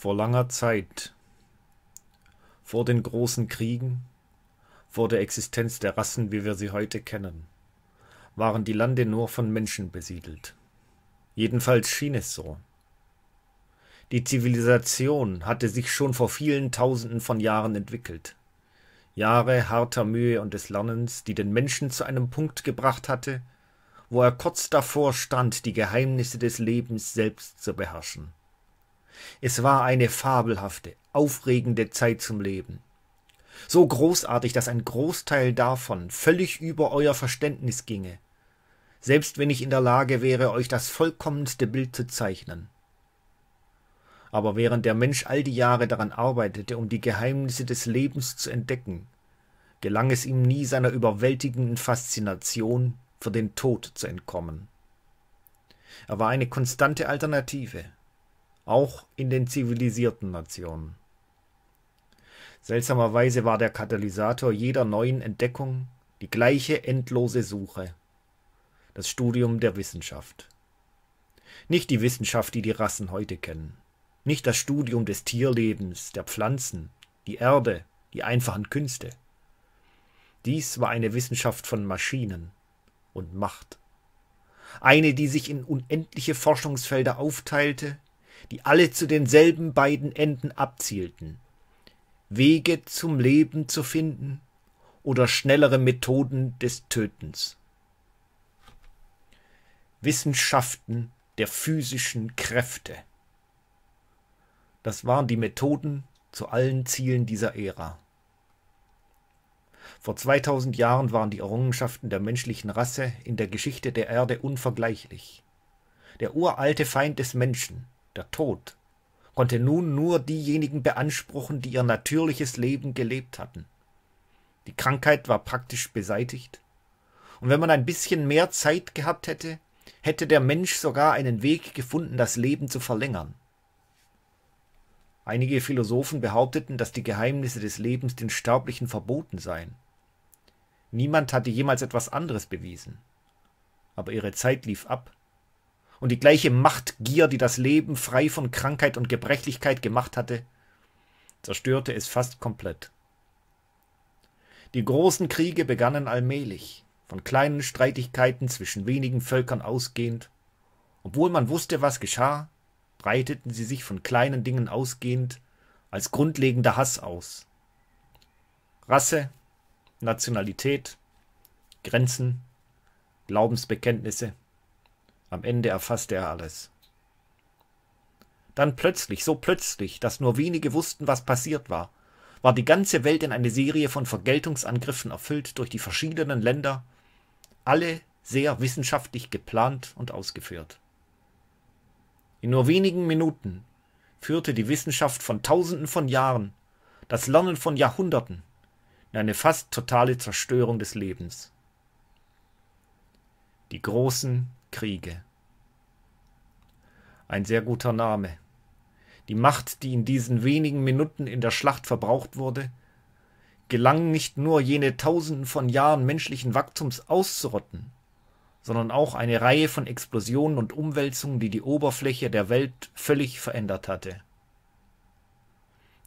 Vor langer Zeit, vor den großen Kriegen, vor der Existenz der Rassen, wie wir sie heute kennen, waren die Lande nur von Menschen besiedelt. Jedenfalls schien es so. Die Zivilisation hatte sich schon vor vielen Tausenden von Jahren entwickelt. Jahre harter Mühe und des Lernens, die den Menschen zu einem Punkt gebracht hatte, wo er kurz davor stand, die Geheimnisse des Lebens selbst zu beherrschen. Es war eine fabelhafte, aufregende Zeit zum Leben. So großartig, dass ein Großteil davon völlig über euer Verständnis ginge, selbst wenn ich in der Lage wäre, euch das vollkommenste Bild zu zeichnen. Aber während der Mensch all die Jahre daran arbeitete, um die Geheimnisse des Lebens zu entdecken, gelang es ihm nie seiner überwältigenden Faszination für den Tod zu entkommen. Er war eine konstante Alternative, auch in den zivilisierten Nationen. Seltsamerweise war der Katalysator jeder neuen Entdeckung die gleiche endlose Suche, das Studium der Wissenschaft. Nicht die Wissenschaft, die die Rassen heute kennen, nicht das Studium des Tierlebens, der Pflanzen, die Erde, die einfachen Künste. Dies war eine Wissenschaft von Maschinen und Macht. Eine, die sich in unendliche Forschungsfelder aufteilte, die alle zu denselben beiden Enden abzielten, Wege zum Leben zu finden oder schnellere Methoden des Tötens. Wissenschaften der physischen Kräfte. Das waren die Methoden zu allen Zielen dieser Ära. Vor 2000 Jahren waren die Errungenschaften der menschlichen Rasse in der Geschichte der Erde unvergleichlich. Der uralte Feind des Menschen, der Tod, konnte nun nur diejenigen beanspruchen, die ihr natürliches Leben gelebt hatten. Die Krankheit war praktisch beseitigt, und wenn man ein bisschen mehr Zeit gehabt hätte, hätte der Mensch sogar einen Weg gefunden, das Leben zu verlängern. Einige Philosophen behaupteten, dass die Geheimnisse des Lebens den Sterblichen verboten seien. Niemand hatte jemals etwas anderes bewiesen. Aber ihre Zeit lief ab, und die gleiche Machtgier, die das Leben frei von Krankheit und Gebrechlichkeit gemacht hatte, zerstörte es fast komplett. Die großen Kriege begannen allmählich, von kleinen Streitigkeiten zwischen wenigen Völkern ausgehend. Obwohl man wusste, was geschah, breiteten sie sich von kleinen Dingen ausgehend als grundlegender Hass aus. Rasse, Nationalität, Grenzen, Glaubensbekenntnisse, am Ende erfasste er alles. Dann plötzlich, so plötzlich, dass nur wenige wussten, was passiert war, war die ganze Welt in eine Serie von Vergeltungsangriffen erfüllt durch die verschiedenen Länder, alle sehr wissenschaftlich geplant und ausgeführt. In nur wenigen Minuten führte die Wissenschaft von Tausenden von Jahren, das Lernen von Jahrhunderten in eine fast totale Zerstörung des Lebens. Die großen, Kriege. Ein sehr guter Name. Die Macht, die in diesen wenigen Minuten in der Schlacht verbraucht wurde, gelang nicht nur jene Tausenden von Jahren menschlichen Wachstums auszurotten, sondern auch eine Reihe von Explosionen und Umwälzungen, die die Oberfläche der Welt völlig verändert hatte.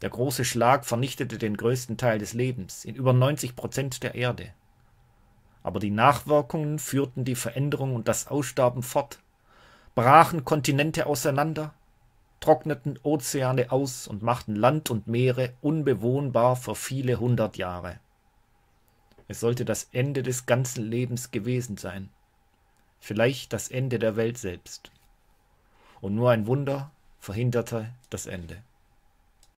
Der große Schlag vernichtete den größten Teil des Lebens in über 90 Prozent der Erde aber die Nachwirkungen führten die Veränderung und das Aussterben fort, brachen Kontinente auseinander, trockneten Ozeane aus und machten Land und Meere unbewohnbar für viele hundert Jahre. Es sollte das Ende des ganzen Lebens gewesen sein, vielleicht das Ende der Welt selbst. Und nur ein Wunder verhinderte das Ende.